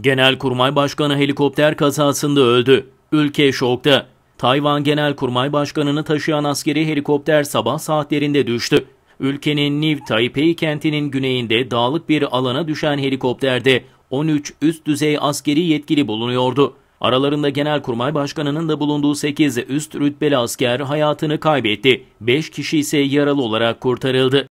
Genelkurmay Başkanı helikopter kazasında öldü. Ülke şokta. Tayvan Genelkurmay Başkanı'nı taşıyan askeri helikopter sabah saatlerinde düştü. Ülkenin Niv Taipei kentinin güneyinde dağlık bir alana düşen helikopterde 13 üst düzey askeri yetkili bulunuyordu. Aralarında Genelkurmay Başkanı'nın da bulunduğu 8 üst rütbeli asker hayatını kaybetti. 5 kişi ise yaralı olarak kurtarıldı.